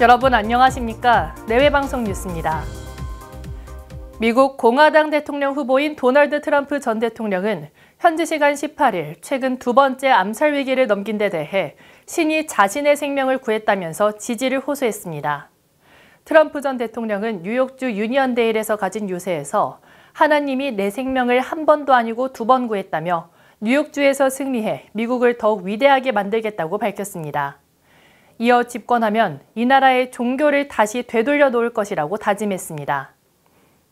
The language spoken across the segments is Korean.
여러분 안녕하십니까? 내외방송 뉴스입니다. 미국 공화당 대통령 후보인 도널드 트럼프 전 대통령은 현지 시간 18일 최근 두 번째 암살 위기를 넘긴 데 대해 신이 자신의 생명을 구했다면서 지지를 호소했습니다. 트럼프 전 대통령은 뉴욕주 유니언데일에서 가진 유세에서 하나님이 내 생명을 한 번도 아니고 두 번 구했다며 뉴욕주에서 승리해 미국을 더욱 위대하게 만들겠다고 밝혔습니다. 이어 집권하면 이 나라의 종교를 다시 되돌려 놓을 것이라고 다짐했습니다.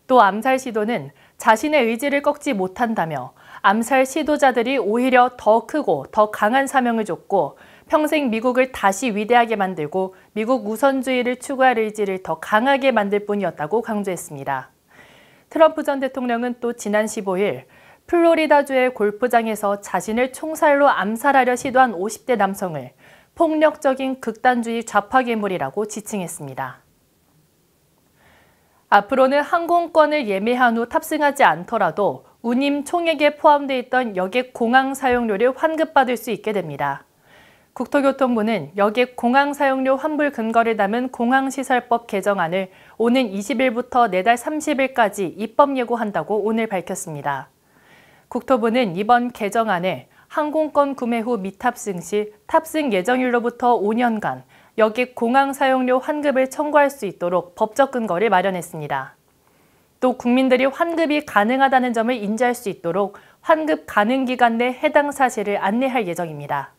또 암살 시도는 자신의 의지를 꺾지 못한다며 암살 시도자들이 오히려 더 크고 더 강한 사명을 줬고 평생 미국을 다시 위대하게 만들고 미국 우선주의를 추구할 의지를 더 강하게 만들 뿐이었다고 강조했습니다. 트럼프 전 대통령은 또 지난 15일 플로리다주의 골프장에서 자신을 총살로 암살하려 시도한 50대 남성을 폭력적인 극단주의 좌파 괴물이라고 지칭했습니다. 앞으로는 항공권을 예매한 후 탑승하지 않더라도 운임 총액에 포함되어 있던 여객 공항 사용료를 환급받을 수 있게 됩니다. 국토교통부는 여객 공항 사용료 환불 근거를 담은 공항시설법 개정안을 오는 20일부터 내달 30일까지 입법 예고한다고 오늘 밝혔습니다. 국토부는 이번 개정안에 항공권 구매 후 미탑승 시 탑승 예정일로부터 5년간 여객 공항 사용료 환급을 청구할 수 있도록 법적 근거를 마련했습니다. 또 국민들이 환급이 가능하다는 점을 인지할 수 있도록 환급 가능 기간 내 해당 사실을 안내할 예정입니다.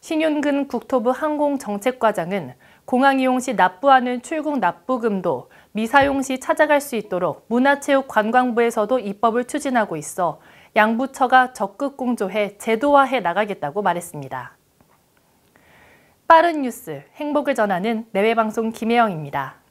신윤근 국토부 항공정책과장은 공항 이용 시 납부하는 출국 납부금도 미사용 시 찾아갈 수 있도록 문화체육관광부에서도 입법을 추진하고 있어 양부처가 적극 공조해 제도화해 나가겠다고 말했습니다. 빠른 뉴스, 행복을 전하는 내외방송 김혜영입니다.